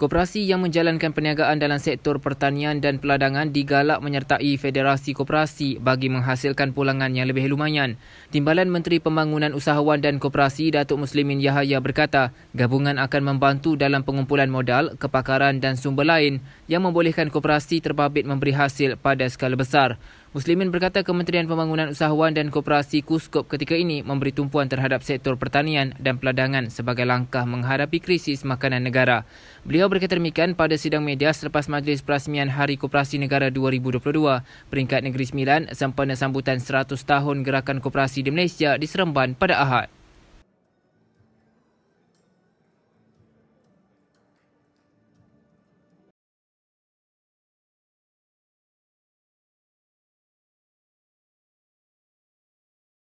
Koperasi yang menjalankan perniagaan dalam sektor pertanian dan peladangan digalak menyertai Federasi Koperasi bagi menghasilkan pulangan yang lebih lumayan. Timbalan Menteri Pembangunan Usahawan dan Koperasi Datuk Muslimin Yahaya berkata, gabungan akan membantu dalam pengumpulan modal, kepakaran dan sumber lain yang membolehkan koperasi terbabit memberi hasil pada skala besar. Muslimin berkata Kementerian Pembangunan Usahawan dan Koperasi Kuskop ketika ini memberi tumpuan terhadap sektor pertanian dan peladangan sebagai langkah menghadapi krisis makanan negara. Beliau berkata demikian pada sidang media selepas Majlis Perasmian Hari Koperasi Negara 2022 peringkat Negeri Sembilan sempena sambutan 100 tahun Gerakan Koperasi di Malaysia di Seremban pada Ahad.